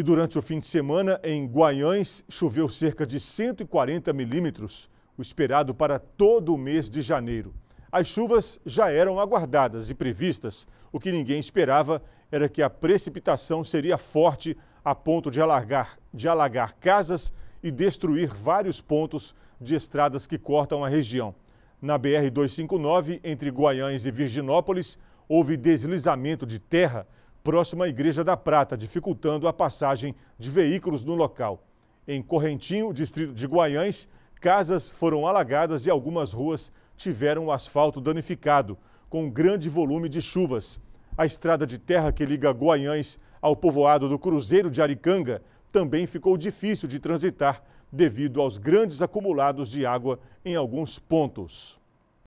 E durante o fim de semana, em Guanhães, choveu cerca de 140 milímetros, o esperado para todo o mês de janeiro. As chuvas já eram aguardadas e previstas. O que ninguém esperava era que a precipitação seria forte a ponto de alargar, de alagar casas e destruir vários pontos de estradas que cortam a região. Na BR-259, entre Guaiães e Virginópolis, houve deslizamento de terra próxima à Igreja da Prata, dificultando a passagem de veículos no local. Em Correntinho, distrito de Guaiães, casas foram alagadas e algumas ruas tiveram o asfalto danificado, com grande volume de chuvas. A estrada de terra que liga Guaiães ao povoado do Cruzeiro de Aricanga também ficou difícil de transitar devido aos grandes acumulados de água em alguns pontos.